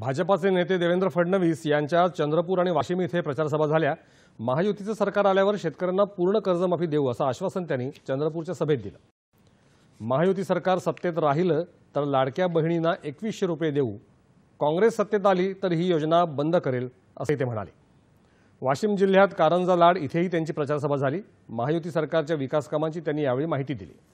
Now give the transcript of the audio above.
भाजपाचे नेते देवेंद्र फडणवीस यांच्या चंद्रपूर आणि वाशिम इथे प्रचारसभा झाल्या महायुतीचं सरकार आल्यावर शेतकऱ्यांना पूर्ण कर्जमाफी देऊ असं आश्वासन त्यांनी चंद्रपूरच्या सभेत दिलं महायुती सरकार सत्तेत राहिलं तर लाडक्या बहिणींना एकवीसशे रुपये देऊ काँग्रेस सत्तेत आली तर ही योजना बंद करेल असंही ते म्हणाले वाशिम जिल्ह्यात कारंजा लाड इथेही त्यांची प्रचारसभा झाली महायुती सरकारच्या विकासकामांची त्यांनी यावेळी माहिती दिली